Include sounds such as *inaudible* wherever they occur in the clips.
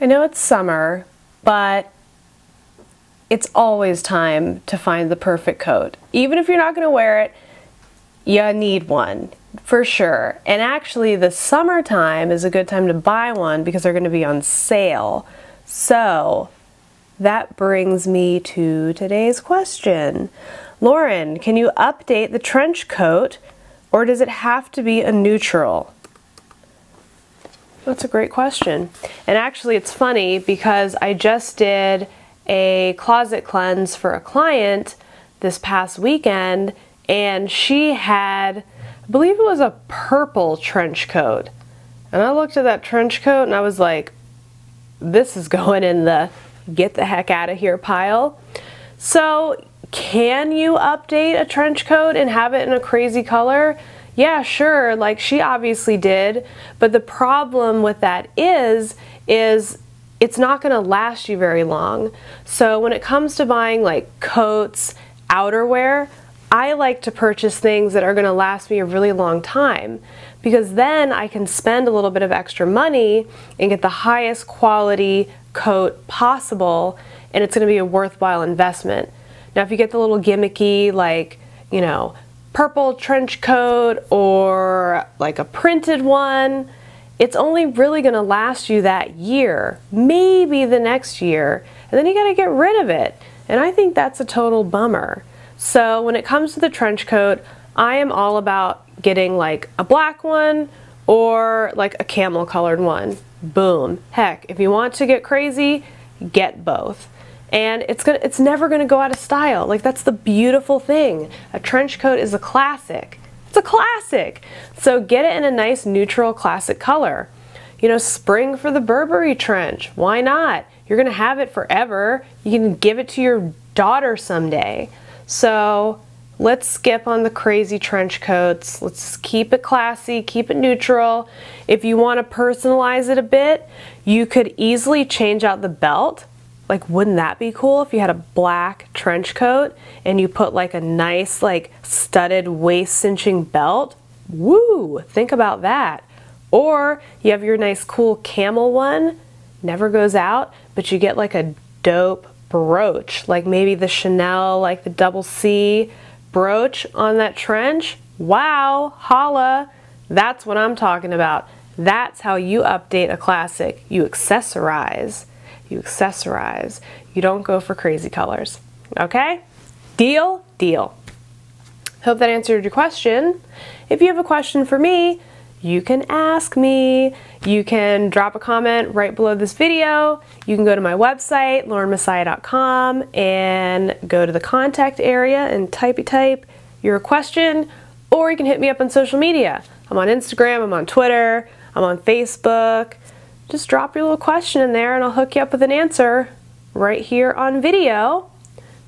I know it's summer, but it's always time to find the perfect coat. Even if you're not going to wear it, you need one for sure. And actually, the summertime is a good time to buy one because they're going to be on sale. So that brings me to today's question. Lauren, can you update the trench coat or does it have to be a neutral? That's a great question. And actually, it's funny because I just did a closet cleanse for a client this past weekend, and she had, I believe it was a purple trench coat. And I looked at that trench coat and I was like, this is *laughs* going in the get the heck out of here pile. So, can you update a trench coat and have it in a crazy color? yeah, sure, like she obviously did. But the problem with that is, is it's not going to last you very long. So when it comes to buying like coats, outerwear, I like to purchase things that are going to last me a really long time because then I can spend a little bit of extra money and get the highest quality coat possible and it's going to be a worthwhile investment. Now if you get the little gimmicky like, you know, purple trench coat or like a printed one, it's only really going to last you that year, maybe the next year, and then you got to get rid of it. And I think that's a total bummer. So when it comes to the trench coat, I am all about getting like a black one or like a camel colored one. Boom. Heck, if you want to get crazy, get both and it's gonna it's never gonna go out of style. Like that's the beautiful thing. A trench coat is a classic. It's a classic. So get it in a nice neutral classic color. You know, spring for the Burberry trench. Why not? You're gonna have it forever. You can give it to your daughter someday. So let's skip on the crazy trench coats. Let's keep it classy, keep it neutral. If you want to personalize it a bit, you could easily change out the belt like wouldn't that be cool if you had a black trench coat and you put like a nice like studded waist cinching belt woo think about that or you have your nice cool camel one never goes out but you get like a dope brooch like maybe the chanel like the double c brooch on that trench wow holla that's what i'm talking about that's how you update a classic you accessorize you accessorize, you don't go for crazy colors. Okay? Deal? Deal. Hope that answered your question. If you have a question for me, you can ask me. You can drop a comment right below this video. You can go to my website, laurenmessiah.com, and go to the contact area and typey type your question, or you can hit me up on social media. I'm on Instagram, I'm on Twitter, I'm on Facebook just drop your little question in there and I'll hook you up with an answer right here on video.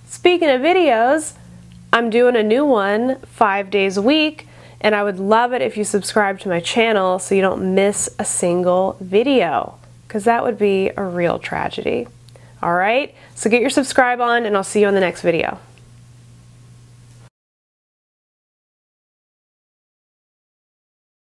Speaking of videos, I'm doing a new one five days a week and I would love it if you subscribe to my channel so you don't miss a single video because that would be a real tragedy. All right, so get your subscribe on and I'll see you in the next video.